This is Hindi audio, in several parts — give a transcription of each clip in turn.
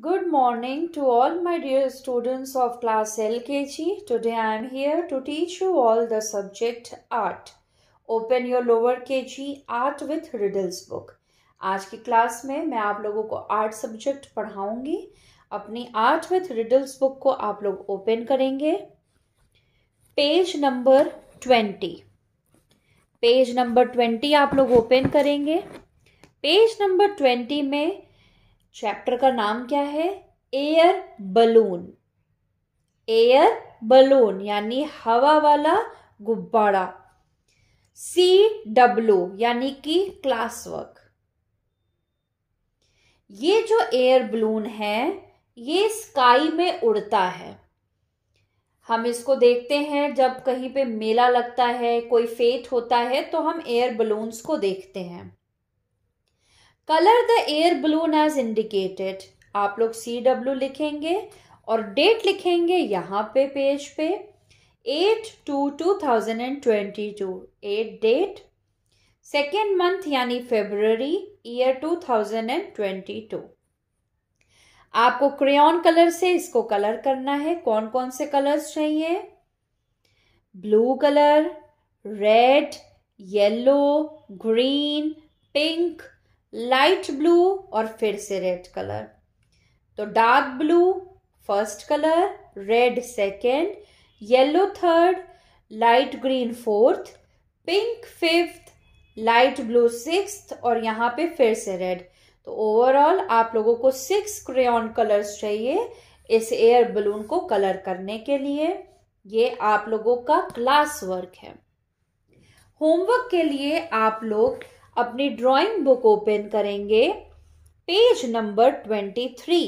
Good morning to all my dear students of class LKG. Today I am here to teach you all the subject art. Open your lower KG art with riddles book. आज की क्लास में मैं आप लोगों को आर्ट सब्जेक्ट पढ़ाऊंगी अपनी आर्ट विथ रिडल्स बुक को आप लोग ओपन करेंगे page number twenty page number twenty आप लोग ओपन करेंगे पेज नंबर ट्वेंटी में चैप्टर का नाम क्या है एयर बलून एयर बलून यानी हवा वाला गुब्बारा सी डब्लू यानी कि क्लास वर्क ये जो एयर बलून है ये स्काई में उड़ता है हम इसको देखते हैं जब कहीं पे मेला लगता है कोई फेट होता है तो हम एयर बलून्स को देखते हैं colour the air balloon as indicated आप लोग सी डब्ल्यू लिखेंगे और डेट लिखेंगे यहाँ पे पेज पे eight two two thousand and twenty two eight date second month यानी February year two thousand and twenty two आपको क्रेन कलर से इसको कलर करना है कौन कौन से कलर्स चाहिए blue colour red yellow green pink light blue और फिर से रेड कलर तो dark blue first colour red second yellow third light green fourth pink fifth light blue six और यहाँ पे फिर से रेड तो ओवरऑल आप लोगों को सिक्स क्रेन कलर्स चाहिए इस एयर बलून को कलर करने के लिए ये आप लोगों का क्लास वर्क है होमवर्क के लिए आप लोग अपनी ड्राइंग बुक ओपन करेंगे page number twenty three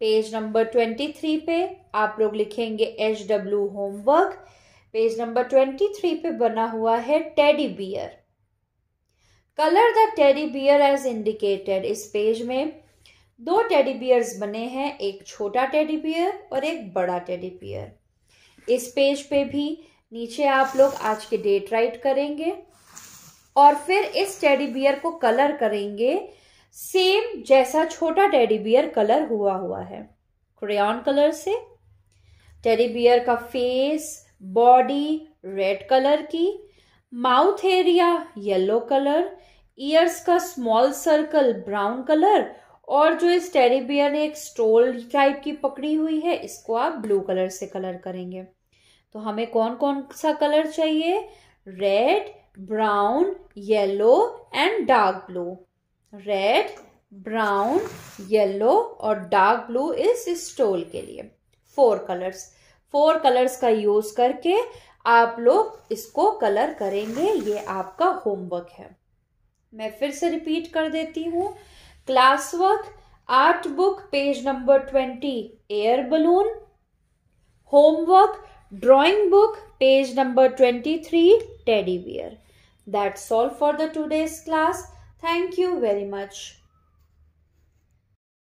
page number twenty three पे आप लोग लिखेंगे H W homework page number twenty three पे बना हुआ है teddy bear colour the teddy bear as indicated इस पेज में दो टेडी बियर्स बने हैं एक छोटा टेडी बियर और एक बड़ा टेडी बियर इस पेज पे भी नीचे आप लोग आज के डेट राइट करेंगे और फिर इस टेडी बियर को कलर करेंगे सेम जैसा छोटा टेडी बियर कलर हुआ हुआ है क्रेन कलर से टेडी बियर का फेस बॉडी रेड कलर की mouth area yellow colour ears का स्मॉल सर्कल ब्राउन कलर और जो इस टेडी बियर ने एक स्टोल टाइप की पकड़ी हुई है इसको आप ब्लू कलर से कलर करेंगे तो हमें कौन कौन सा कलर चाहिए red brown, yellow and dark blue. Red, brown, yellow और dark blue इस स्टोल के लिए फोर कलर्स फोर कलर्स का यूज करके आप लोग इसको कलर करेंगे ये आपका होमवर्क है मैं फिर से रिपीट कर देती हूँ class work art book page number twenty air balloon homework drawing book page number twenty three teddy bear That's all for the today's class. Thank you very much.